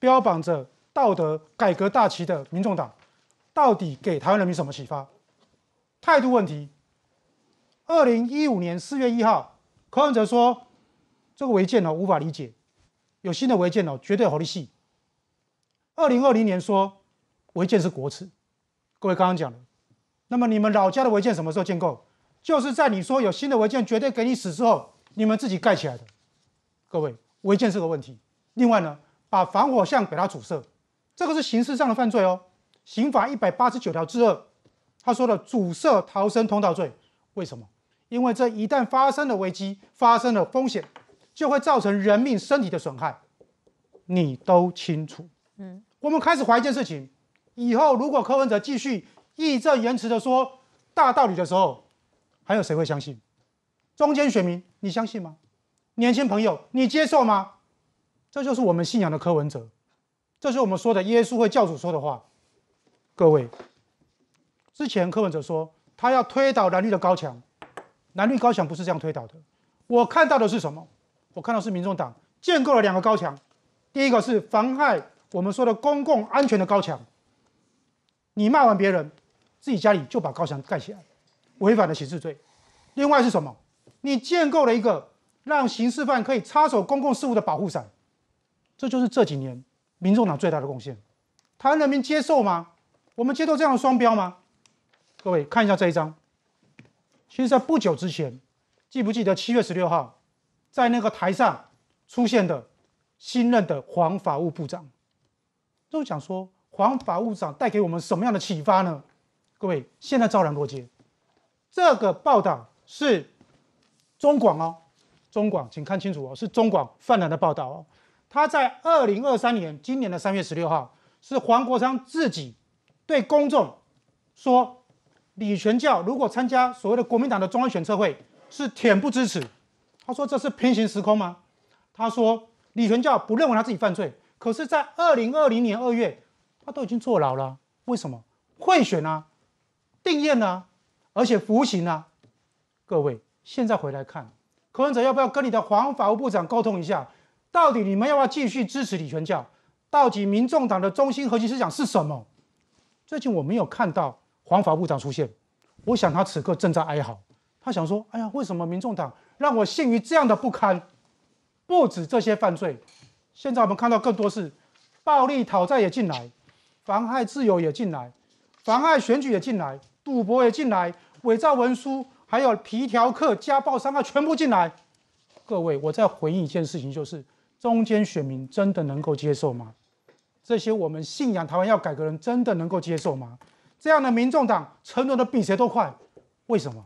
标榜着道德改革大旗的民众党，到底给台湾人民什么启发？态度问题。二零一五年四月一号，柯文哲说：“这个违建哦，无法理解。有新的违建哦，绝对合理系。”二零二零年说违建是国耻。各位刚刚讲的，那么你们老家的违建什么时候建构？就是在你说有新的违建绝对给你死之后，你们自己盖起来的。各位，违建是个问题。另外呢？把防火巷给它阻塞，这个是刑事上的犯罪哦。刑法一百八十九条之二，他说的阻塞逃生通道罪，为什么？因为这一旦发生了危机，发生了风险，就会造成人命身体的损害，你都清楚。嗯，我们开始怀疑一件事情，以后如果柯文哲继续义正言辞的说大道理的时候，还有谁会相信？中间选民，你相信吗？年轻朋友，你接受吗？这就是我们信仰的柯文哲，这是我们说的耶稣会教主说的话。各位，之前柯文哲说他要推倒蓝绿的高墙，蓝绿高墙不是这样推倒的。我看到的是什么？我看到是民众党建构了两个高墙。第一个是妨害我们说的公共安全的高墙，你骂完别人，自己家里就把高墙盖起来，违反了刑事罪。另外是什么？你建构了一个让刑事犯可以插手公共事务的保护伞。这就是这几年民众党最大的贡献，台湾人民接受吗？我们接受这样的双标吗？各位看一下这一张，其实，在不久之前，记不记得七月十六号，在那个台上出现的新任的黄法务部长，就想说黄法务部长带给我们什么样的启发呢？各位，现在昭然若揭，这个报道是中广哦，中广，请看清楚哦，是中广泛滥的报道哦。他在二零二三年今年的三月十六号，是黄国昌自己对公众说，李全教如果参加所谓的国民党的中央选测会，是恬不知耻。他说这是平行时空吗？他说李全教不认为他自己犯罪，可是，在二零二零年二月，他都已经坐牢了。为什么贿选啊、定谳啊，而且服刑啊？各位现在回来看，柯文哲要不要跟你的黄法务部长沟通一下？到底你们要不要继续支持李全教？到底民众党的中心核心思想是什么？最近我没有看到黄法部长出现，我想他此刻正在哀嚎。他想说：“哎呀，为什么民众党让我陷于这样的不堪？”不止这些犯罪，现在我们看到更多是暴力讨债也进来，妨害自由也进来，妨害选举也进来，赌博也进来，伪造文书，还有皮条客、家暴、伤害全部进来。各位，我再回应一件事情，就是。中间选民真的能够接受吗？这些我们信仰台湾要改革人真的能够接受吗？这样的民众党承诺的比谁都快，为什么？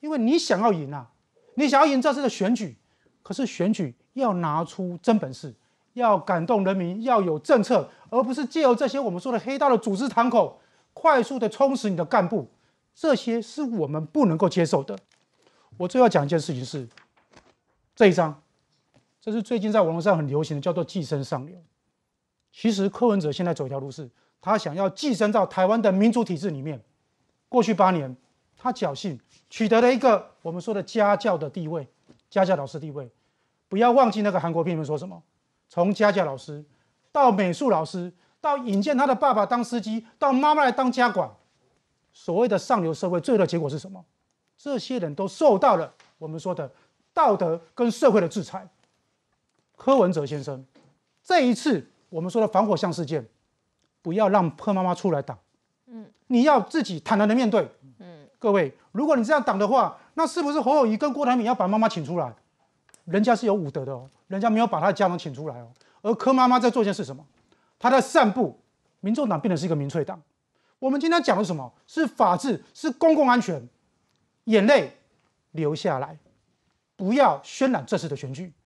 因为你想要赢啊，你想要赢这次的选举，可是选举要拿出真本事，要感动人民，要有政策，而不是借由这些我们说的黑道的组织堂口，快速的充实你的干部，这些是我们不能够接受的。我最要讲一件事情是这一章。这是最近在网络上很流行的，叫做“寄生上流”。其实柯文哲现在走一条路，是他想要寄生到台湾的民主体制里面。过去八年，他侥幸取得了一个我们说的家教的地位，家教老师地位。不要忘记那个韩国片里面说什么：从家教老师到美术老师，到引荐他的爸爸当司机，到妈妈来当家管。所谓的上流社会，最后结果是什么？这些人都受到了我们说的道德跟社会的制裁。柯文哲先生，这一次我们说的防火巷事件，不要让柯妈妈出来挡，嗯，你要自己坦然的面对，嗯，各位，如果你这样挡的话，那是不是侯友谊跟郭台铭要把妈妈请出来？人家是有武德的哦，人家没有把他的家长请出来哦。而柯妈妈在做一件事什么？她在散布，民众党变成是一个民粹党。我们今天讲的什么是法治，是公共安全，眼泪流下来，不要渲染这次的选举。